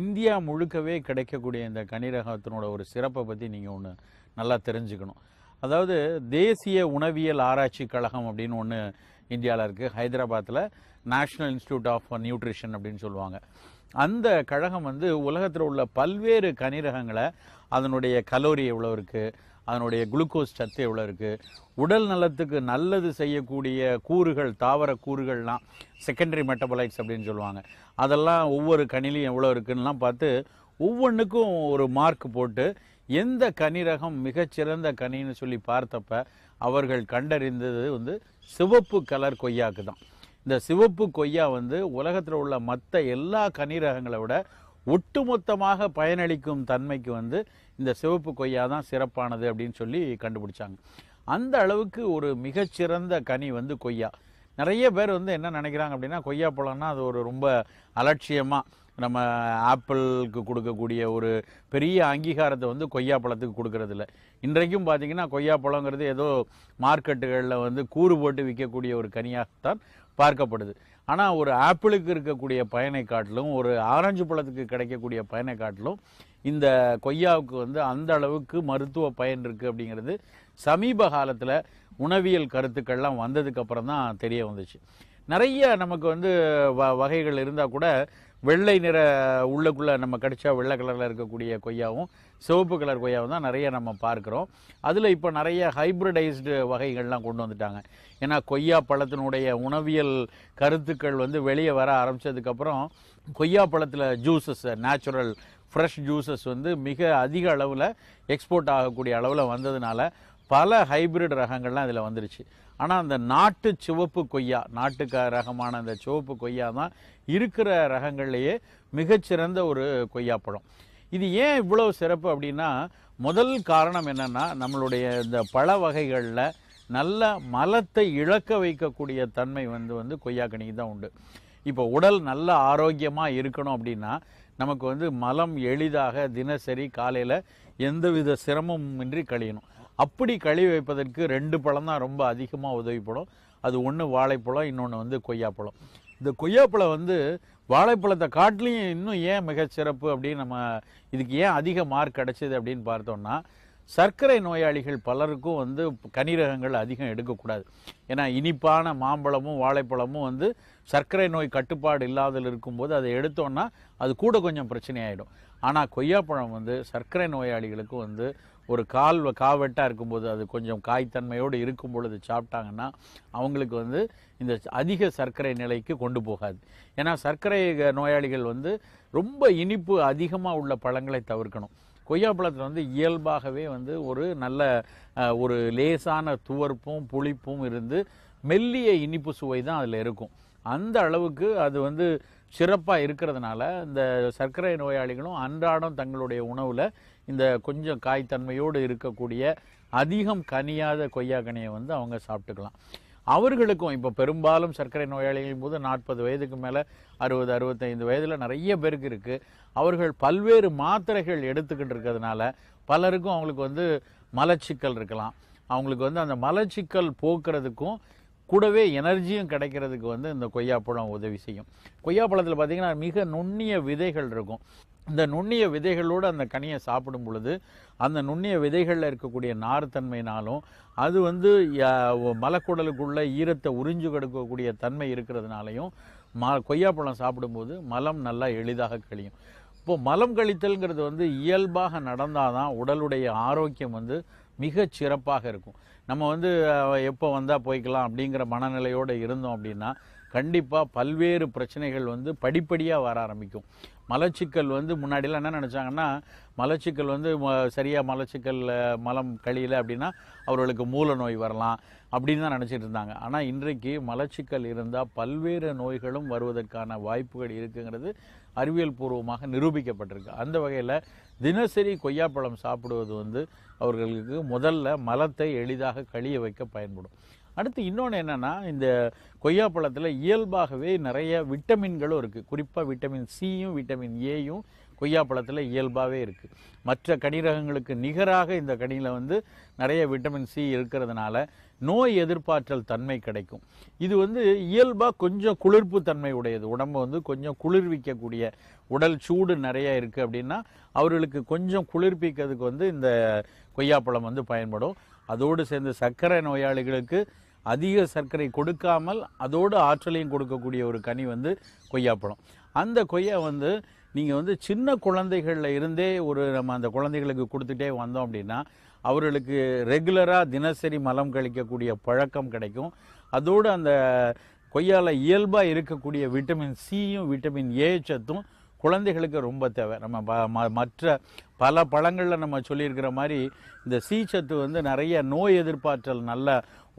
India முழுக்கவே கிடைக்கக்கூடிய இந்த கனிரகத்தினோட ஒரு சிறப்பை பற்றி நீங்கள் ஒன்று நல்லா தெரிஞ்சுக்கணும் அதாவது தேசிய உணவியல் ஆராய்ச்சி கழகம் அப்படின்னு ஒன்று இந்தியாவில் இருக்குது ஹைதராபாத்தில் நேஷ்னல் இன்ஸ்டியூட் ஆஃப் நியூட்ரிஷன் அப்படின்னு சொல்லுவாங்க அந்த கழகம் வந்து உலகத்தில் உள்ள பல்வேறு கனிரகங்களை அதனுடைய கலோரி எவ்வளோ இருக்குது அதனுடைய குளுக்கோஸ் சத்து எவ்வளோ இருக்குது உடல் நலத்துக்கு நல்லது செய்யக்கூடிய கூறுகள் தாவர கூறுகள்லாம் செகண்டரி மெட்டபலைட்ஸ் அப்படின்னு சொல்லுவாங்க அதெல்லாம் ஒவ்வொரு கனிலையும் எவ்வளோ இருக்குன்னெலாம் பார்த்து ஒவ்வொன்றுக்கும் ஒரு மார்க் போட்டு எந்த கனிரகம் மிகச்சிறந்த கனின்னு சொல்லி பார்த்தப்ப அவர்கள் கண்டறிந்தது வந்து சிவப்பு கலர் கொய்யாக்கு தான் இந்த சிவப்பு கொய்யா வந்து உலகத்தில் உள்ள மற்ற எல்லா கனிரகங்களை விட ஒட்டுமொத்தமாக பயனளிக்கும் தன்மைக்கு வந்து இந்த சிவப்பு கொய்யா தான் சிறப்பானது அப்படின்னு சொல்லி கண்டுபிடிச்சாங்க அந்த அளவுக்கு ஒரு மிகச்சிறந்த கனி வந்து கொய்யா நிறைய பேர் வந்து என்ன நினைக்கிறாங்க அப்படின்னா கொய்யா பழம்னா அது ஒரு ரொம்ப அலட்சியமாக நம்ம ஆப்பிளுக்கு கொடுக்கக்கூடிய ஒரு பெரிய அங்கீகாரத்தை வந்து கொய்யா பழத்துக்கு இல்லை இன்றைக்கும் பார்த்திங்கன்னா கொய்யா பழங்கிறது ஏதோ மார்க்கெட்டுகளில் வந்து கூறு போட்டு விற்கக்கூடிய ஒரு கனியாகத்தான் பார்க்கப்படுது ஆனால் ஒரு ஆப்பிளுக்கு இருக்கக்கூடிய பயனை காட்டிலும் ஒரு ஆரஞ்சு பழத்துக்கு கிடைக்கக்கூடிய பயனை காட்டிலும் இந்த கொய்யாவுக்கு வந்து அந்த அளவுக்கு மருத்துவ பயன் இருக்குது அப்படிங்கிறது சமீப காலத்தில் உணவியல் கருத்துக்கள்லாம் அப்புறம் தான் தெரிய வந்துச்சு நிறைய நமக்கு வந்து வ வகைகள் இருந்தால் கூட வெள்ளை நிற உள்ளக்குள்ளே நம்ம கடிச்சா வெள்ளை கலரில் இருக்கக்கூடிய கொய்யாவும் சிவப்பு கலர் கொய்யாவும் தான் நிறைய நம்ம பார்க்குறோம் அதில் இப்போ நிறைய ஹைப்ரிடைஸ்டு வகைகள்லாம் கொண்டு வந்துட்டாங்க ஏன்னா கொய்யா பழத்தினுடைய உணவியல் கருத்துக்கள் வந்து வெளியே வர ஆரம்பித்ததுக்கப்புறம் கொய்யா பழத்தில் ஜூஸஸ் நேச்சுரல் ஃப்ரெஷ் ஜூஸஸ் வந்து மிக அதிக அளவில் எக்ஸ்போர்ட் ஆகக்கூடிய அளவில் வந்ததுனால பல ஹைபிரிட் ரகங்கள்லாம் இதில் வந்துருச்சு ஆனால் அந்த நாட்டு சிவப்பு கொய்யா நாட்டுக்க ரகமான அந்த சிவப்பு கொய்யா தான் இருக்கிற ரகங்கள்லேயே மிகச்சிறந்த ஒரு கொய்யா பழம் இது ஏன் இவ்வளோ சிறப்பு அப்படின்னா முதல் காரணம் என்னென்னா நம்மளுடைய இந்த பழ வகைகளில் நல்ல மலத்தை இழக்க வைக்கக்கூடிய தன்மை வந்து வந்து கொய்யாக்கனிக்கு தான் உண்டு இப்போ உடல் நல்ல ஆரோக்கியமாக இருக்கணும் அப்படின்னா நமக்கு வந்து மலம் எளிதாக தினசரி காலையில் எந்தவித சிரமமும் இன்றி கழியணும் அப்படி கழி வைப்பதற்கு ரெண்டு பழம் தான் ரொம்ப அதிகமாக உதவிப்படும் அது ஒன்று வாழைப்பழம் இன்னொன்று வந்து கொய்யாப்பழம் இந்த கொய்யாப்பழம் வந்து வாழைப்பழத்தை காட்டிலையும் இன்னும் ஏன் மிகச்சிறப்பு அப்படின்னு நம்ம இதுக்கு ஏன் அதிக மார்க் கிடச்சிது அப்படின்னு பார்த்தோம்னா சர்க்கரை நோயாளிகள் பலருக்கும் வந்து கனிரகங்கள் அதிகம் எடுக்கக்கூடாது ஏன்னா இனிப்பான மாம்பழமும் வாழைப்பழமும் வந்து சர்க்கரை நோய் கட்டுப்பாடு இல்லாதல் இருக்கும்போது அதை எடுத்தோன்னா அது கூட கொஞ்சம் பிரச்சனையாயிடும் ஆனால் கொய்யாப்பழம் வந்து சர்க்கரை நோயாளிகளுக்கு வந்து ஒரு கால் காவெட்டாக இருக்கும்போது அது கொஞ்சம் காய்த்தன்மையோடு இருக்கும் பொழுது சாப்பிட்டாங்கன்னா அவங்களுக்கு வந்து இந்த அதிக சர்க்கரை நிலைக்கு கொண்டு போகாது ஏன்னா சர்க்கரை நோயாளிகள் வந்து ரொம்ப இனிப்பு அதிகமாக உள்ள பழங்களை தவிர்க்கணும் கொய்யாப்பழத்தில் வந்து இயல்பாகவே வந்து ஒரு நல்ல ஒரு லேசான துவர்ப்பும் புளிப்பும் இருந்து மெல்லிய இனிப்பு சுவை தான் அதில் இருக்கும் அந்த அளவுக்கு அது வந்து சிறப்பாக இருக்கிறதுனால இந்த சர்க்கரை நோயாளிகளும் அன்றாடம் தங்களுடைய உணவில் இந்த கொஞ்சம் காய்த்தன்மையோடு இருக்கக்கூடிய அதிகம் கனியாத கொய்யா கனியை வந்து அவங்க சாப்பிட்டுக்கலாம் அவர்களுக்கும் இப்போ பெரும்பாலும் சர்க்கரை நோயாளிகள் போது நாற்பது வயதுக்கு மேலே அறுபது அறுபத்தைந்து வயதில் நிறைய பேருக்கு இருக்குது அவர்கள் பல்வேறு மாத்திரைகள் எடுத்துக்கிட்டு இருக்கிறதுனால பலருக்கும் அவங்களுக்கு வந்து மலச்சிக்கல் இருக்கலாம் அவங்களுக்கு வந்து அந்த மலச்சிக்கல் போக்குறதுக்கும் கூடவே எனர்ஜியும் கிடைக்கிறதுக்கு வந்து இந்த கொய்யாப்பழம் உதவி செய்யும் கொய்யாப்பழத்தில் பார்த்திங்கன்னா மிக நுண்ணிய விதைகள் இருக்கும் இந்த நுண்ணிய விதைகளோடு அந்த கனியை சாப்பிடும் பொழுது அந்த நுண்ணிய விதைகளில் இருக்கக்கூடிய நார்த்தன்மைனாலும் அது வந்து மலக்குடலுக்குள்ள ஈரத்தை உறிஞ்சு கொடுக்கக்கூடிய தன்மை இருக்கிறதுனாலையும் ம கொய்யாப்பழம் சாப்பிடும்போது மலம் நல்லா எளிதாக கழியும் இப்போது மலம் கழித்தல்ங்கிறது வந்து இயல்பாக நடந்தால் தான் உடலுடைய ஆரோக்கியம் வந்து மிக சிறப்பாக இருக்கும் நம்ம வந்து எப்போ வந்தால் போய்க்கலாம் அப்படிங்கிற மனநிலையோடு இருந்தோம் அப்படின்னா கண்டிப்பாக பல்வேறு பிரச்சனைகள் வந்து படிப்படியாக வர ஆரம்பிக்கும் மலச்சிக்கல் வந்து முன்னாடிலாம் என்ன நினச்சாங்கன்னா மலச்சிக்கல் வந்து சரியாக மலச்சிக்கல் மலம் கழியில் அப்படின்னா அவர்களுக்கு மூல நோய் வரலாம் அப்படின்னு தான் நினச்சிட்டு இருந்தாங்க ஆனால் இன்றைக்கு மலச்சிக்கல் இருந்தால் பல்வேறு நோய்களும் வருவதற்கான வாய்ப்புகள் இருக்குங்கிறது அறிவியல் பூர்வமாக நிரூபிக்கப்பட்டிருக்கு அந்த வகையில் தினசரி கொய்யாப்பழம் சாப்பிடுவது வந்து அவர்களுக்கு முதல்ல மலத்தை எளிதாக கழிய வைக்க பயன்படும் அடுத்து இன்னொன்று என்னென்னா இந்த கொய்யாப்பழத்தில் இயல்பாகவே நிறைய விட்டமின்களும் இருக்குது குறிப்பாக விட்டமின் சியும் விட்டமின் ஏயும் கொய்யாப்பழத்தில் இயல்பாகவே இருக்குது மற்ற கனிரகங்களுக்கு நிகராக இந்த கனியில் வந்து நிறைய விட்டமின் சி இருக்கிறதுனால நோய் எதிர்ப்பாற்றல் தன்மை கிடைக்கும் இது வந்து இயல்பாக கொஞ்சம் குளிர்ப்பு தன்மை உடையது உடம்பு வந்து கொஞ்சம் குளிர்விக்கக்கூடிய உடல் சூடு நிறைய இருக்குது அப்படின்னா அவர்களுக்கு கொஞ்சம் குளிர்ப்பிக்கிறதுக்கு வந்து இந்த கொய்யாப்பழம் வந்து பயன்படும் அதோடு சேர்ந்து சர்க்கரை நோயாளிகளுக்கு அதிக சர்க்கரை கொடுக்காமல் அதோடு ஆற்றலையும் கொடுக்கக்கூடிய ஒரு கனி வந்து கொய்யாப்பழம் அந்த கொய்யா வந்து நீங்கள் வந்து சின்ன குழந்தைகளில் இருந்தே ஒரு நம்ம அந்த குழந்தைகளுக்கு கொடுத்துட்டே வந்தோம் அப்படின்னா அவர்களுக்கு ரெகுலராக தினசரி மலம் கழிக்கக்கூடிய பழக்கம் கிடைக்கும் அதோடு அந்த கொய்யால் இயல்பாக இருக்கக்கூடிய விட்டமின் சியும் விட்டமின் ஏ சத்தும் குழந்தைகளுக்கு ரொம்ப தேவை நம்ம மற்ற பல பழங்களில் நம்ம சொல்லியிருக்கிற மாதிரி இந்த சீச்சத்து வந்து நிறைய நோய் எதிர்ப்பாற்றல் நல்ல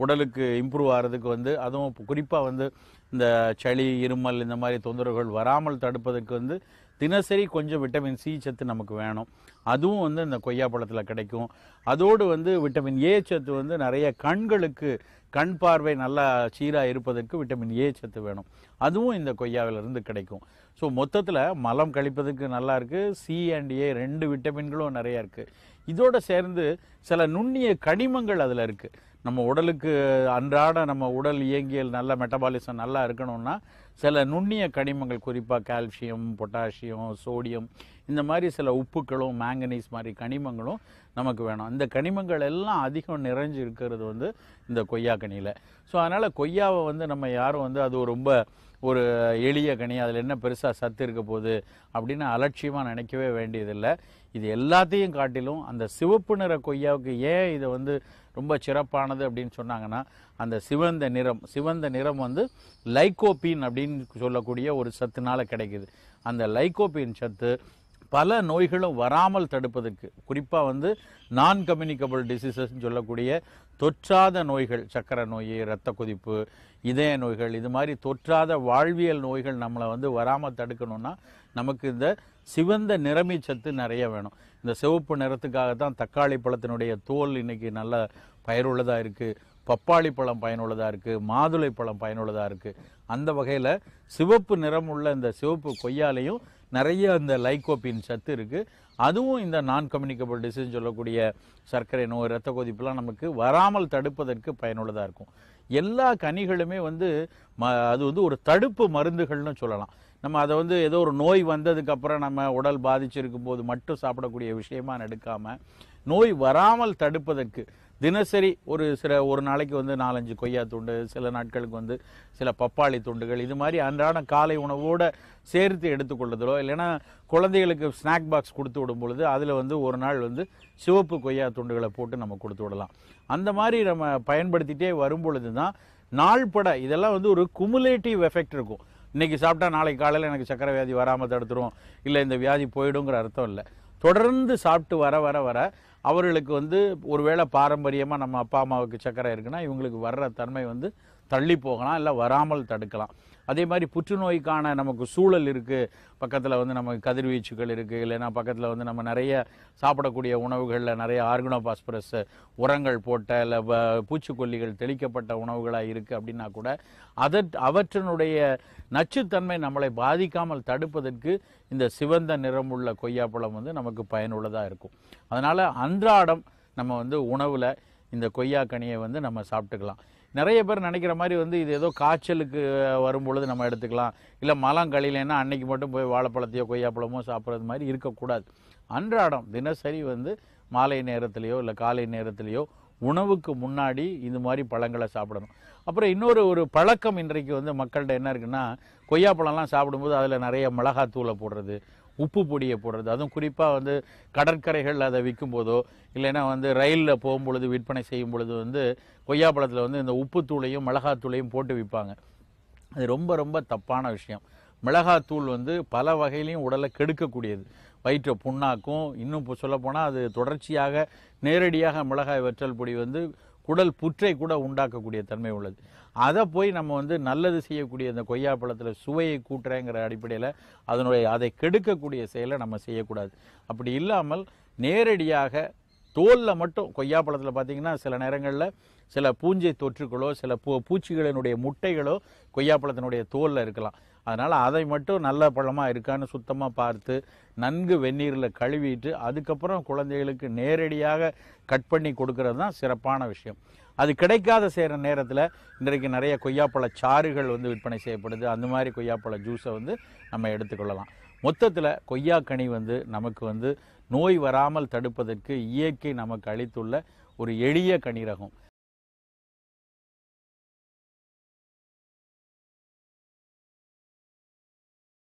உடலுக்கு இம்ப்ரூவ் ஆகிறதுக்கு வந்து அதுவும் குறிப்பாக வந்து இந்த சளி இருமல் இந்த மாதிரி தொந்தரவுகள் வராமல் தடுப்பதற்கு வந்து தினசரி கொஞ்சம் விட்டமின் சி சத்து நமக்கு வேணும் அதுவும் வந்து இந்த கொய்யா பழத்தில் கிடைக்கும் அதோடு வந்து விட்டமின் ஏ சத்து வந்து நிறைய கண்களுக்கு கண் பார்வை நல்லா சீராக இருப்பதற்கு விட்டமின் ஏ சத்து வேணும் அதுவும் இந்த கொய்யாவிலிருந்து கிடைக்கும் ஸோ மொத்தத்தில் மலம் கழிப்பதற்கு நல்லா இருக்குது சி அண்ட் ஏ ரெண்டு விட்டமின்களும் நிறையா இருக்குது இதோடு சேர்ந்து சில நுண்ணிய கனிமங்கள் அதில் இருக்குது நம்ம உடலுக்கு அன்றாட நம்ம உடல் இயங்கியல் நல்ல மெட்டபாலிசம் நல்லா இருக்கணும்னா சில நுண்ணிய கனிமங்கள் குறிப்பாக கால்சியம் பொட்டாசியம் சோடியம் இந்த மாதிரி சில உப்புக்களும் மேங்கனீஸ் மாதிரி கனிமங்களும் நமக்கு வேணும் இந்த கனிமங்கள் எல்லாம் அதிகம் நிறைஞ்சு இருக்கிறது வந்து இந்த கொய்யா கனியில் ஸோ அதனால் கொய்யாவை வந்து நம்ம யாரும் வந்து அது ரொம்ப ஒரு எளிய கனி அதில் என்ன பெருசாக சத்து இருக்க போகுது அப்படின்னு அலட்சியமாக நினைக்கவே வேண்டியதில்லை இது எல்லாத்தையும் காட்டிலும் அந்த சிவப்பு நிற கொய்யாவுக்கு ஏன் இதை வந்து ரொம்ப சிறப்பானது அப்படின்னு சொன்னாங்கன்னா அந்த சிவந்த நிறம் சிவந்த நிறம் வந்து லைக்கோபீன் அப்படின்னு சொல்லக்கூடிய ஒரு சத்துனால் கிடைக்குது அந்த லைக்கோபீன் சத்து பல நோய்களும் வராமல் தடுப்பதற்கு குறிப்பாக வந்து நான் கம்யூனிகபிள் டிசீசஸ்ன்னு சொல்லக்கூடிய தொற்றாத நோய்கள் சக்கரை நோய் இரத்த கொதிப்பு இதய நோய்கள் இது மாதிரி தொற்றாத வாழ்வியல் நோய்கள் நம்மளை வந்து வராமல் தடுக்கணும்னா நமக்கு இந்த சிவந்த நிறமி சத்து நிறைய வேணும் இந்த சிவப்பு நிறத்துக்காக தான் தக்காளி பழத்தினுடைய தோல் இன்றைக்கி நல்ல பயனுள்ளதாக இருக்குது பப்பாளி பழம் பயனுள்ளதாக இருக்குது மாதுளை பழம் பயனுள்ளதாக இருக்குது அந்த வகையில் சிவப்பு நிறம் உள்ள இந்த சிவப்பு கொய்யாலையும் நிறைய அந்த லைக்கோப்பின் சத்து இருக்குது அதுவும் இந்த நான் கம்யூனிகபிள் டிசீஸ் சொல்லக்கூடிய சர்க்கரை நோய் ரத்த கொதிப்புலாம் நமக்கு வராமல் தடுப்பதற்கு பயனுள்ளதாக இருக்கும் எல்லா கனிகளுமே வந்து ம அது வந்து ஒரு தடுப்பு மருந்துகள்னு சொல்லலாம் நம்ம அதை வந்து ஏதோ ஒரு நோய் வந்ததுக்கப்புறம் நம்ம உடல் பாதிச்சிருக்கும் போது மட்டும் சாப்பிடக்கூடிய விஷயமா எடுக்காமல் நோய் வராமல் தடுப்பதற்கு தினசரி ஒரு சில ஒரு நாளைக்கு வந்து நாலஞ்சு கொய்யா துண்டு சில நாட்களுக்கு வந்து சில பப்பாளி துண்டுகள் இது மாதிரி அன்றாட காலை உணவோடு சேர்த்து எடுத்துக்கொள்ளுதலோ இல்லைன்னா குழந்தைகளுக்கு ஸ்நாக் பாக்ஸ் கொடுத்து விடும் பொழுது அதில் வந்து ஒரு நாள் வந்து சிவப்பு கொய்யா துண்டுகளை போட்டு நம்ம கொடுத்து விடலாம் அந்த மாதிரி நம்ம பயன்படுத்திகிட்டே வரும் பொழுது தான் நாள்பட இதெல்லாம் வந்து ஒரு குமுலேட்டிவ் எஃபெக்ட் இருக்கும் இன்றைக்கி சாப்பிட்டா நாளைக்கு காலையில் எனக்கு சக்கரை வியாதி வராமல் தடுத்துரும் இல்லை இந்த வியாதி போயிடுங்கிற அர்த்தம் இல்லை தொடர்ந்து சாப்பிட்டு வர வர வர அவர்களுக்கு வந்து ஒருவேளை பாரம்பரியமாக நம்ம அப்பா அம்மாவுக்கு சக்கரை இருக்குன்னா இவங்களுக்கு வர்ற தன்மை வந்து தள்ளி போகலாம் இல்லை வராமல் தடுக்கலாம் அதே மாதிரி புற்றுநோய்க்கான நமக்கு சூழல் இருக்குது பக்கத்தில் வந்து நமக்கு கதிர்வீச்சுகள் இருக்குது இல்லைன்னா பக்கத்தில் வந்து நம்ம நிறைய சாப்பிடக்கூடிய உணவுகளில் நிறைய ஆர்கனோபாஸ்பரஸ் உரங்கள் போட்ட இல்லை பூச்சிக்கொல்லிகள் தெளிக்கப்பட்ட உணவுகளாக இருக்குது அப்படின்னா கூட அதற் அவற்றினுடைய நச்சுத்தன்மை நம்மளை பாதிக்காமல் தடுப்பதற்கு இந்த சிவந்த நிறமுள்ள கொய்யாப்பழம் வந்து நமக்கு பயனுள்ளதாக இருக்கும் அதனால் அன்றாடம் நம்ம வந்து உணவில் இந்த கொய்யாக்கனியை வந்து நம்ம சாப்பிட்டுக்கலாம் நிறைய பேர் நினைக்கிற மாதிரி வந்து இது ஏதோ காய்ச்சலுக்கு வரும்பொழுது நம்ம எடுத்துக்கலாம் இல்லை மலம் கழியிலன்னா அன்னைக்கு மட்டும் போய் வாழைப்பழத்தையோ கொய்யாப்பழமோ சாப்பிட்றது மாதிரி இருக்கக்கூடாது அன்றாடம் தினசரி வந்து மாலை நேரத்துலேயோ இல்லை காலை நேரத்துலேயோ உணவுக்கு முன்னாடி இந்த மாதிரி பழங்களை சாப்பிடணும் அப்புறம் இன்னொரு ஒரு பழக்கம் இன்றைக்கு வந்து மக்கள்கிட்ட என்ன இருக்குன்னா கொய்யாப்பழம்லாம் சாப்பிடும்போது அதில் நிறைய மிளகாத்தூளை போடுறது உப்பு பொடியை போடுறது அதுவும் குறிப்பாக வந்து கடற்கரைகளில் அதை விற்கும் போதோ இல்லைன்னா வந்து ரயிலில் போகும்பொழுது விற்பனை செய்யும் பொழுது வந்து கொய்யாப்பழத்தில் வந்து இந்த உப்புத்தூளையும் மிளகாத்தூளையும் போட்டு விற்பாங்க அது ரொம்ப ரொம்ப தப்பான விஷயம் மிளகாத்தூள் வந்து பல வகையிலையும் உடலை கெடுக்கக்கூடியது வயிற்றை புண்ணாக்கும் இன்னும் இப்போ சொல்லப்போனால் அது தொடர்ச்சியாக நேரடியாக மிளகாய் வெற்றல் பொடி வந்து குடல் புற்றை கூட உண்டாக்கக்கூடிய தன்மை உள்ளது அதை போய் நம்ம வந்து நல்லது செய்யக்கூடிய இந்த கொய்யா பழத்தில் சுவையை கூட்டுறேங்கிற அடிப்படையில் அதனுடைய அதை கெடுக்கக்கூடிய செயலை நம்ம செய்யக்கூடாது அப்படி இல்லாமல் நேரடியாக தோலில் மட்டும் கொய்யா பழத்தில் பார்த்திங்கன்னா சில நேரங்களில் சில பூஞ்சை தொற்றுகளோ சில பூ பூச்சிகளினுடைய முட்டைகளோ கொய்யாப்பழத்தினுடைய தோலில் இருக்கலாம் அதனால் அதை மட்டும் நல்ல பழமாக இருக்கான்னு சுத்தமாக பார்த்து நன்கு வெந்நீரில் கழுவிட்டு அதுக்கப்புறம் குழந்தைகளுக்கு நேரடியாக கட் பண்ணி கொடுக்கறது தான் சிறப்பான விஷயம் அது கிடைக்காத செய்கிற நேரத்தில் இன்றைக்கு நிறைய கொய்யாப்பழ சாறுகள் வந்து விற்பனை செய்யப்படுது அந்த மாதிரி கொய்யாப்பழ ஜூஸை வந்து நம்ம எடுத்துக்கொள்ளலாம் மொத்தத்தில் கொய்யாக்கனி வந்து நமக்கு வந்து நோய் வராமல் தடுப்பதற்கு இயற்கை நமக்கு அளித்துள்ள ஒரு எளிய கனிரகம்